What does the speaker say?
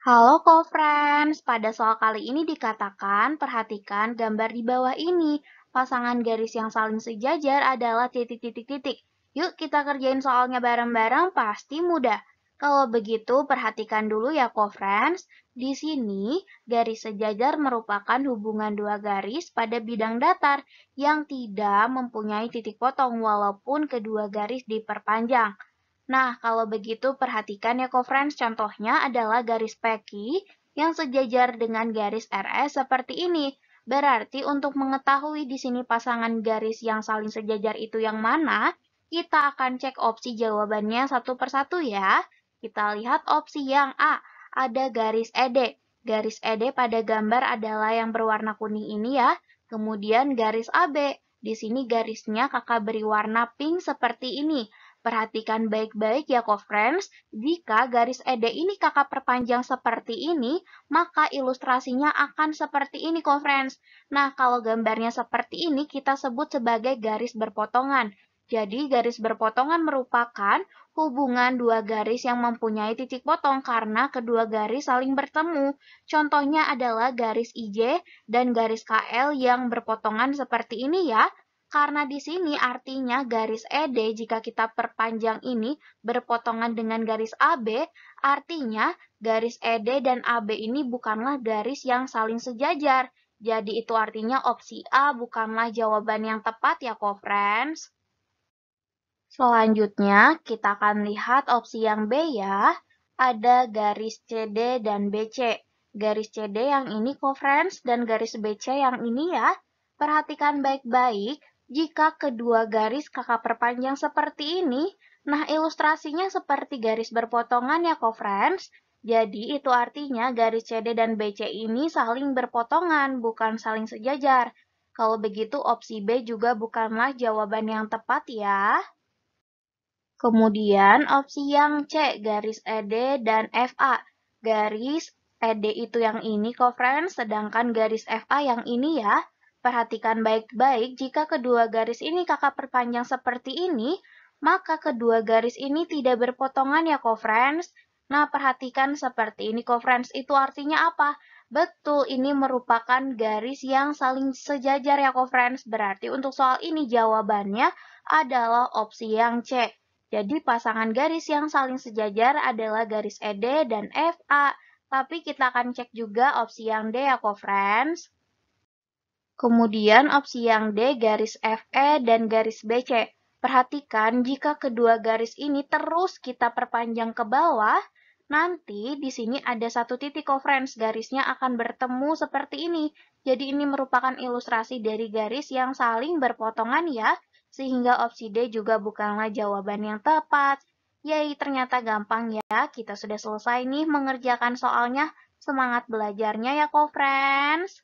Halo co-friends, pada soal kali ini dikatakan perhatikan gambar di bawah ini. Pasangan garis yang saling sejajar adalah titik-titik-titik. Yuk kita kerjain soalnya bareng-bareng, pasti mudah. Kalau begitu, perhatikan dulu ya co-friends. Di sini, garis sejajar merupakan hubungan dua garis pada bidang datar yang tidak mempunyai titik potong walaupun kedua garis diperpanjang. Nah, kalau begitu perhatikan ya friends, contohnya adalah garis peki yang sejajar dengan garis RS seperti ini. Berarti untuk mengetahui di sini pasangan garis yang saling sejajar itu yang mana, kita akan cek opsi jawabannya satu persatu ya. Kita lihat opsi yang A, ada garis ED. Garis ED pada gambar adalah yang berwarna kuning ini ya. Kemudian garis AB. Di sini garisnya kakak beri warna pink seperti ini. Perhatikan baik-baik ya co-friends, jika garis ED ini kakak perpanjang seperti ini, maka ilustrasinya akan seperti ini co-friends. Nah, kalau gambarnya seperti ini kita sebut sebagai garis berpotongan. Jadi, garis berpotongan merupakan hubungan dua garis yang mempunyai titik potong karena kedua garis saling bertemu. Contohnya adalah garis IJ dan garis KL yang berpotongan seperti ini ya. Karena di sini artinya garis ED jika kita perpanjang ini berpotongan dengan garis AB, artinya garis ED dan AB ini bukanlah garis yang saling sejajar. Jadi itu artinya opsi A bukanlah jawaban yang tepat ya, co-friends. Selanjutnya, kita akan lihat opsi yang B ya. Ada garis CD dan BC. Garis CD yang ini, co-friends, dan garis BC yang ini ya. Perhatikan baik-baik, jika kedua garis kakak perpanjang seperti ini, nah ilustrasinya seperti garis berpotongan ya kok friends Jadi itu artinya garis CD dan BC ini saling berpotongan, bukan saling sejajar. Kalau begitu opsi B juga bukanlah jawaban yang tepat ya. Kemudian opsi yang C, garis ED dan FA. Garis ED itu yang ini, kok friends sedangkan garis FA yang ini ya. Perhatikan baik-baik jika kedua garis ini kakak perpanjang seperti ini, maka kedua garis ini tidak berpotongan ya co-friends. Nah, perhatikan seperti ini co-friends itu artinya apa? Betul, ini merupakan garis yang saling sejajar ya co-friends. Berarti untuk soal ini jawabannya adalah opsi yang C. Jadi pasangan garis yang saling sejajar adalah garis ED dan FA. Tapi kita akan cek juga opsi yang D ya co-friends. Kemudian opsi yang D garis FE dan garis BC. Perhatikan jika kedua garis ini terus kita perpanjang ke bawah, nanti di sini ada satu titik friends, garisnya akan bertemu seperti ini. Jadi ini merupakan ilustrasi dari garis yang saling berpotongan ya, sehingga opsi D juga bukanlah jawaban yang tepat. Yai, ternyata gampang ya. Kita sudah selesai nih mengerjakan soalnya. Semangat belajarnya ya, co-friends!